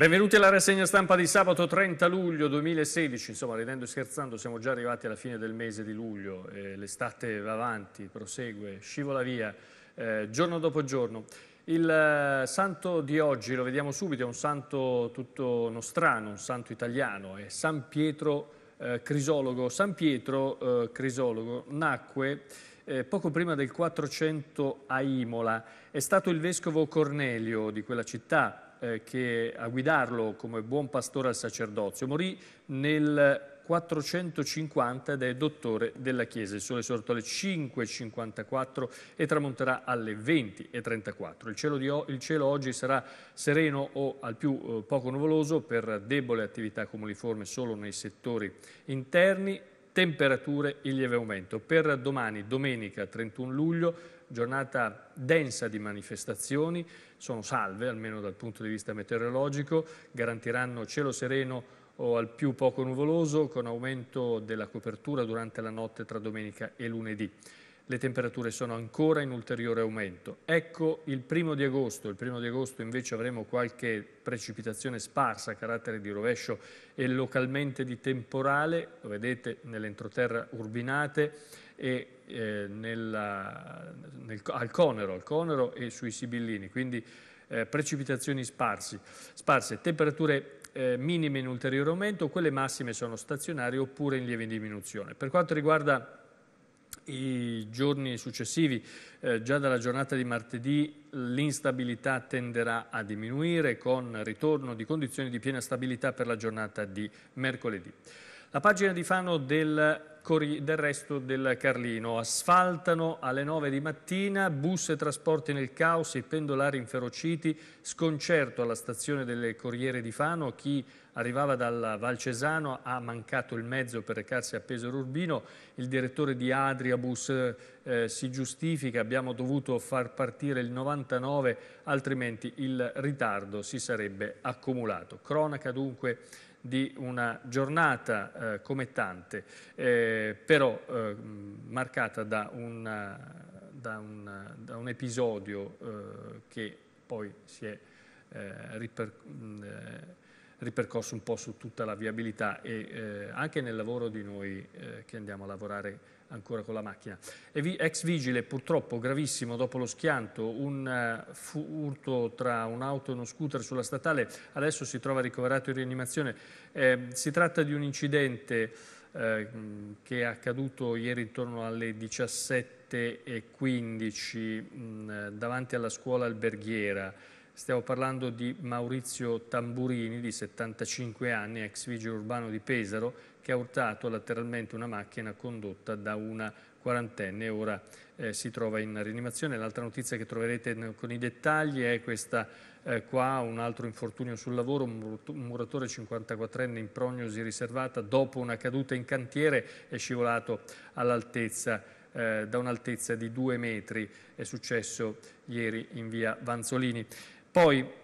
Benvenuti alla rassegna stampa di sabato 30 luglio 2016, insomma ridendo e scherzando siamo già arrivati alla fine del mese di luglio, eh, l'estate va avanti, prosegue, scivola via, eh, giorno dopo giorno. Il eh, santo di oggi, lo vediamo subito, è un santo tutto nostrano, un santo italiano, è San Pietro eh, Crisologo. San Pietro eh, Crisologo nacque eh, poco prima del 400 a Imola. È stato il vescovo Cornelio di quella città, eh, che a guidarlo come buon pastore al sacerdozio. Morì nel 450 ed è dottore della Chiesa. Il sole sorto alle 5.54 e tramonterà alle 20.34. Il, il cielo, oggi sarà sereno o al più eh, poco nuvoloso per debole attività comuniforme solo nei settori interni temperature in lieve aumento. Per domani, domenica 31 luglio, giornata densa di manifestazioni, sono salve almeno dal punto di vista meteorologico, garantiranno cielo sereno o al più poco nuvoloso con aumento della copertura durante la notte tra domenica e lunedì. Le temperature sono ancora in ulteriore aumento. Ecco il primo di agosto, il primo di agosto invece avremo qualche precipitazione sparsa a carattere di rovescio e localmente di temporale, lo vedete nell'entroterra urbinate, e eh, nella, nel, al Conero, al Conero e sui Sibillini, quindi eh, precipitazioni sparsi, sparse, temperature eh, minime in ulteriore aumento, quelle massime sono stazionarie oppure in lieve diminuzione. Per quanto riguarda i giorni successivi, eh, già dalla giornata di martedì, l'instabilità tenderà a diminuire con ritorno di condizioni di piena stabilità per la giornata di mercoledì. La pagina di Fano del, del, resto del Carlino. Asfaltano alle 9 di mattina, bus e trasporti nel caos, i pendolari inferociti, sconcerto alla stazione delle Corriere di Fano, chi arrivava dal Valcesano ha mancato il mezzo per recarsi a Pesaro Urbino, il direttore di Adriabus eh, si giustifica, abbiamo dovuto far partire il 99, altrimenti il ritardo si sarebbe accumulato. Cronaca dunque di una giornata eh, come tante, eh, però eh, marcata da, una, da, una, da, un episodio eh, che poi si è eh, riper, eh, ripercorso un po' su tutta la viabilità e anche nel lavoro di noi che andiamo a lavorare ancora con la macchina. Ex vigile, purtroppo gravissimo, dopo lo schianto, un eh, furto tra un'auto e uno scooter sulla statale, adesso si trova ricoverato in rianimazione. Eh, si tratta di un incidente eh, che è accaduto ieri intorno alle 17.15 mm, davanti alla scuola alberghiera. Stiamo parlando di Maurizio Tamburini, di 75 anni, ex vigile urbano di Pesaro, che ha urtato lateralmente una macchina condotta da una quarantenne ora eh, si trova in rianimazione. L'altra notizia che troverete con i dettagli è questa eh, qua, un altro infortunio sul lavoro, un muratore 54enne in prognosi riservata dopo una caduta in cantiere è scivolato all'altezza eh, da un'altezza di due metri, è successo ieri in via Vanzolini. Poi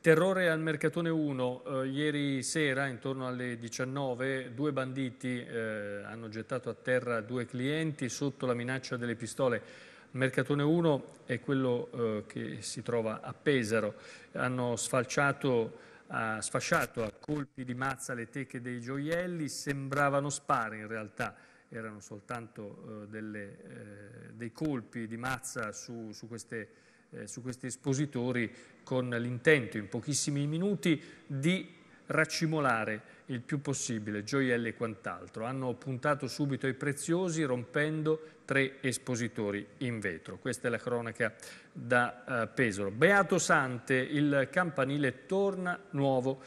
Terrore al Mercatone 1, eh, ieri sera intorno alle 19 due banditi eh, hanno gettato a terra due clienti sotto la minaccia delle pistole. Mercatone 1 è quello eh, che si trova a Pesaro, hanno a, sfasciato a colpi di mazza le teche dei gioielli, sembravano spari in realtà erano soltanto eh, delle, eh, dei colpi di mazza su, su queste eh, su questi espositori con l'intento in pochissimi minuti di raccimolare il più possibile gioielli e quant'altro. Hanno puntato subito ai preziosi rompendo tre espositori in vetro. Questa è la cronaca da eh, Pesaro. Beato Sante, il campanile torna nuovo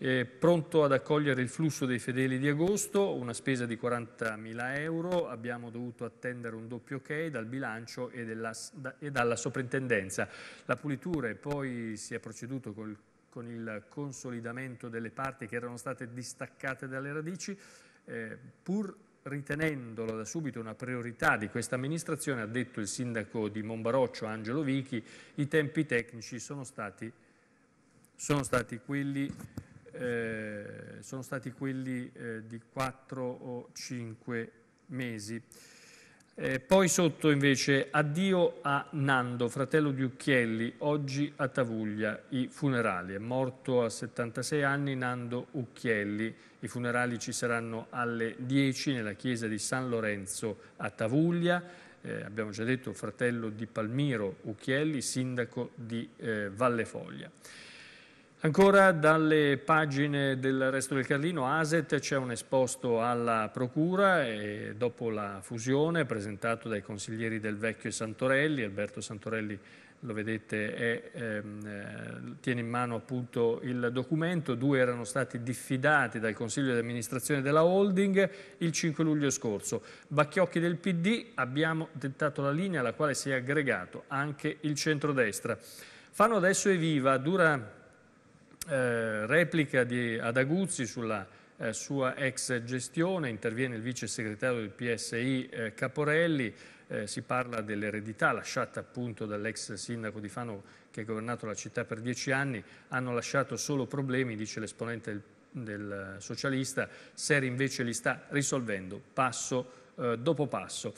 eh, pronto ad accogliere il flusso dei fedeli di agosto, una spesa di 40.000 euro, abbiamo dovuto attendere un doppio ok dal bilancio e, della, da, e dalla soprintendenza. La pulitura e poi si è proceduto col, con il consolidamento delle parti che erano state distaccate dalle radici, eh, pur ritenendolo da subito una priorità di questa amministrazione, ha detto il sindaco di Monbaroccio Angelo Vichi, i tempi tecnici sono stati, sono stati quelli eh, sono stati quelli eh, di 4 o 5 mesi. Eh, poi sotto invece addio a Nando, fratello di Ucchielli, oggi a Tavuglia, i funerali. È morto a 76 anni Nando Ucchielli. I funerali ci saranno alle 10 nella chiesa di San Lorenzo a Tavuglia. Eh, abbiamo già detto fratello di Palmiro Ucchielli, sindaco di eh, Valle Foglia. Ancora dalle pagine del resto del Carlino, ASET c'è un esposto alla Procura e dopo la fusione presentato dai consiglieri del Vecchio e Santorelli, Alberto Santorelli lo vedete, è, ehm, eh, tiene in mano appunto il documento, due erano stati diffidati dal Consiglio di amministrazione della holding il 5 luglio scorso. Bacchiocchi del PD abbiamo dettato la linea alla quale si è aggregato anche il centrodestra. Fanno adesso e viva, dura eh, replica di, Adaguzzi sulla eh, sua ex gestione, interviene il vice segretario del PSI eh, Caporelli, eh, si parla dell'eredità lasciata appunto dall'ex sindaco di Fano che ha governato la città per dieci anni, hanno lasciato solo problemi, dice l'esponente del, del socialista, Seri invece li sta risolvendo passo eh, dopo passo.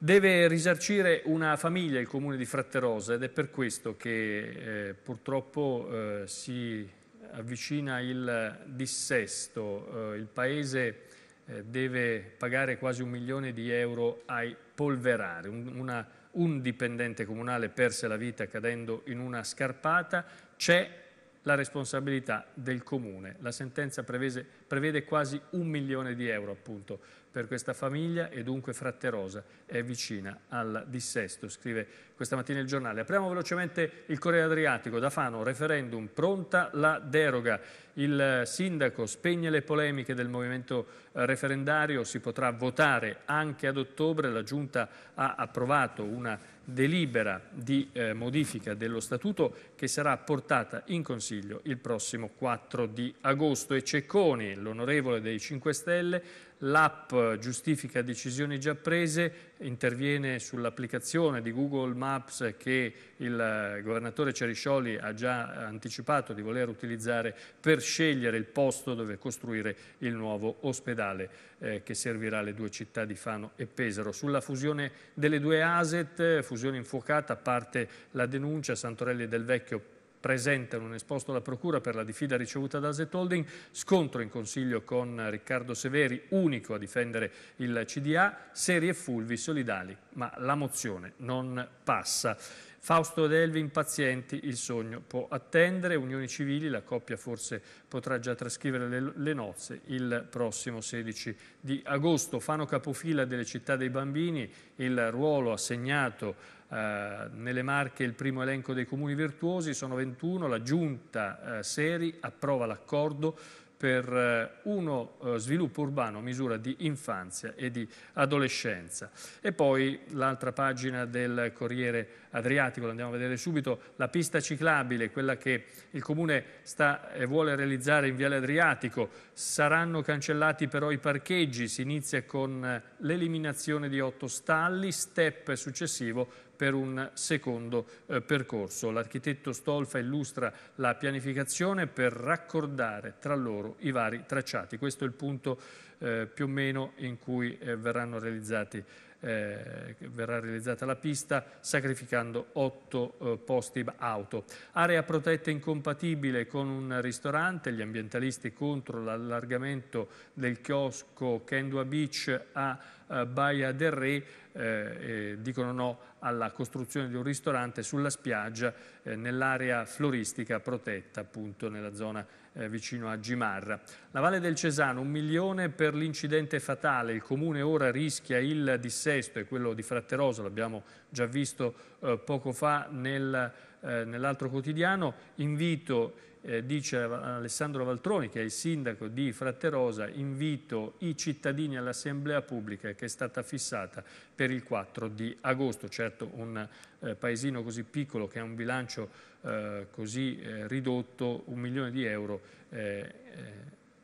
Deve risarcire una famiglia il comune di Fratterosa ed è per questo che eh, purtroppo eh, si avvicina il dissesto. Eh, il paese eh, deve pagare quasi un milione di euro ai polverari. Un, una, un dipendente comunale perse la vita cadendo in una scarpata. C'è la responsabilità del comune. La sentenza prevese, prevede quasi un milione di euro appunto per questa famiglia e dunque Fratterosa è vicina al dissesto, scrive questa mattina il giornale. Apriamo velocemente il Corriere Adriatico, da Fano, referendum, pronta la deroga, il sindaco spegne le polemiche del movimento eh, referendario, si potrà votare anche ad ottobre, la Giunta ha approvato una delibera di eh, modifica dello statuto che sarà portata in Consiglio il prossimo 4 di agosto e Cecconi, l'onorevole dei 5 Stelle, L'app giustifica decisioni già prese, interviene sull'applicazione di Google Maps che il governatore Ceriscioli ha già anticipato di voler utilizzare per scegliere il posto dove costruire il nuovo ospedale eh, che servirà le due città di Fano e Pesaro. Sulla fusione delle due ASET, fusione infuocata, parte la denuncia Santorelli del Vecchio presentano un esposto alla Procura per la diffida ricevuta da Z-Holding, scontro in consiglio con Riccardo Severi, unico a difendere il CDA, serie Fulvi solidali, ma la mozione non passa. Fausto ed Elvi impazienti, il sogno può attendere, unioni civili, la coppia forse potrà già trascrivere le, le nozze il prossimo 16 di agosto. Fano capofila delle città dei bambini, il ruolo assegnato Uh, nelle Marche il primo elenco dei comuni virtuosi, sono 21, la Giunta uh, Seri approva l'accordo per eh, uno eh, sviluppo urbano, misura di infanzia e di adolescenza. E poi l'altra pagina del Corriere Adriatico, la andiamo a vedere subito, la pista ciclabile, quella che il Comune sta e vuole realizzare in Viale Adriatico. Saranno cancellati però i parcheggi, si inizia con eh, l'eliminazione di otto stalli, step successivo per un secondo eh, percorso. L'architetto Stolfa illustra la pianificazione per raccordare tra loro i vari tracciati. Questo è il punto eh, più o meno in cui eh, verranno realizzati eh, verrà realizzata la pista, sacrificando 8 eh, posti auto. Area protetta incompatibile con un ristorante, gli ambientalisti contro l'allargamento del chiosco Kendua Beach a eh, Baia del Re eh, dicono no alla costruzione di un ristorante sulla spiaggia eh, nell'area floristica protetta appunto nella zona eh, vicino a Gimarra. La Valle del Cesano, un milione per l'incidente fatale, il comune ora rischia il dissesto e quello di Fratterosa, l'abbiamo già visto eh, poco fa nel, eh, nell'altro quotidiano, invito eh, dice Alessandro Valtroni, che è il sindaco di Fratterosa, invito i cittadini all'assemblea pubblica che è stata fissata per il 4 di agosto. Certo un eh, paesino così piccolo che ha un bilancio eh, così eh, ridotto, un milione di euro eh,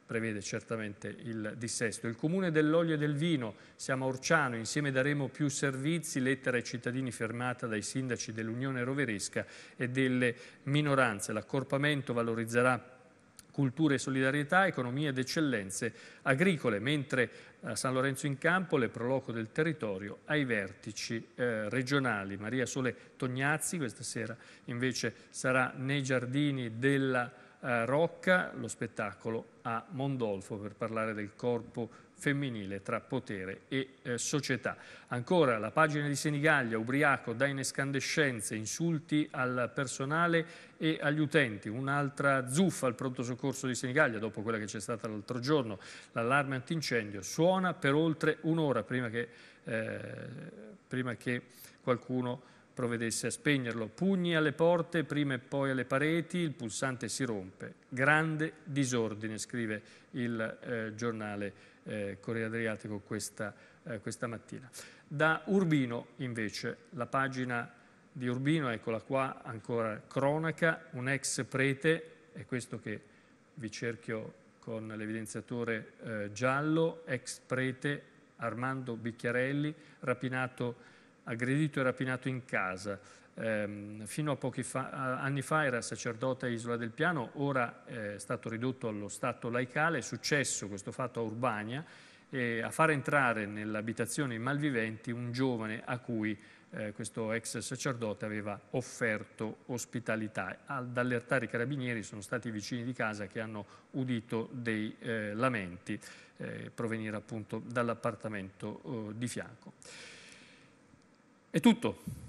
prevede certamente il dissesto. Il Comune dell'Olio e del Vino, siamo a Orciano, insieme daremo più servizi, lettera ai cittadini firmata dai sindaci dell'Unione Roveresca e delle minoranze. L'accorpamento valorizzerà cultura e solidarietà, economia ed eccellenze agricole, mentre a San Lorenzo in Campo le proloco del territorio ai vertici eh, regionali. Maria Sole Tognazzi questa sera invece sarà nei giardini della eh, Rocca, lo spettacolo a Mondolfo per parlare del corpo femminile tra potere e eh, società. Ancora la pagina di Senigallia, ubriaco, da inescandescenze, insulti al personale e agli utenti. Un'altra zuffa al pronto soccorso di Senigallia, dopo quella che c'è stata l'altro giorno. L'allarme antincendio suona per oltre un'ora prima che, eh, prima che qualcuno provvedesse a spegnerlo. Pugni alle porte, prima e poi alle pareti, il pulsante si rompe. Grande disordine, scrive il eh, giornale eh, Corriere Adriatico questa, eh, questa, mattina. Da Urbino invece, la pagina di Urbino, eccola qua, ancora cronaca, un ex prete, è questo che vi cerchio con l'evidenziatore eh, giallo, ex prete Armando Bicchiarelli, rapinato, aggredito e rapinato in casa eh, fino a pochi fa, anni fa era sacerdote a Isola del Piano, ora è stato ridotto allo stato laicale, è successo questo fatto a Urbania, eh, a far entrare nell'abitazione i malviventi un giovane a cui eh, questo ex sacerdote aveva offerto ospitalità. Ad allertare i carabinieri sono stati i vicini di casa che hanno udito dei eh, lamenti eh, provenire appunto dall'appartamento oh, di fianco. È tutto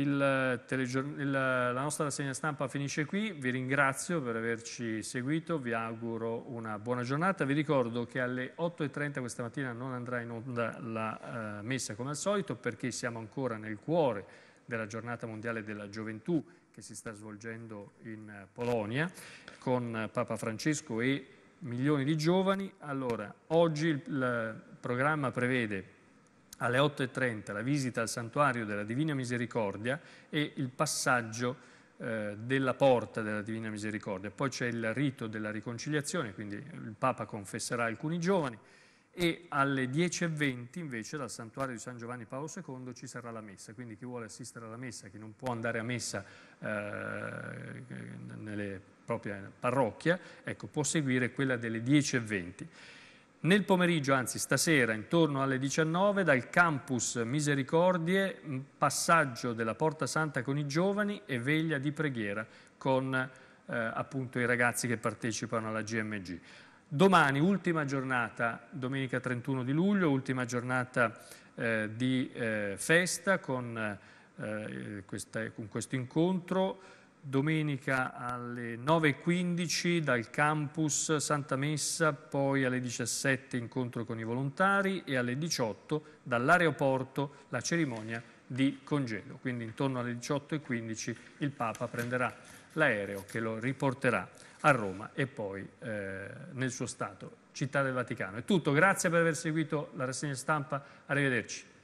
il, eh, il, eh, la nostra rassegna stampa finisce qui, vi ringrazio per averci seguito, vi auguro una buona giornata, vi ricordo che alle 8.30 questa mattina non andrà in onda la eh, messa come al solito perché siamo ancora nel cuore della giornata mondiale della gioventù che si sta svolgendo in eh, Polonia con Papa Francesco e milioni di giovani. Allora, oggi il, il programma prevede alle 8.30 la visita al santuario della Divina Misericordia e il passaggio eh, della porta della Divina Misericordia. Poi c'è il rito della riconciliazione, quindi il Papa confesserà alcuni giovani e alle 10.20 invece dal santuario di San Giovanni Paolo II ci sarà la messa, quindi chi vuole assistere alla messa, chi non può andare a messa eh, nelle proprie parrocchie, ecco, può seguire quella delle 10.20. Nel pomeriggio, anzi stasera, intorno alle 19, dal campus Misericordie, passaggio della Porta Santa con i giovani e veglia di preghiera con eh, appunto i ragazzi che partecipano alla GMG. Domani, ultima giornata, domenica 31 di luglio, ultima giornata eh, di eh, festa con, eh, eh, questa, con questo incontro domenica alle 9.15 dal campus Santa Messa, poi alle 17 incontro con i volontari e alle 18 dall'aeroporto la cerimonia di congedo. Quindi intorno alle 18.15 il Papa prenderà l'aereo che lo riporterà a Roma e poi eh, nel suo Stato, Città del Vaticano. È tutto, grazie per aver seguito la rassegna stampa, arrivederci.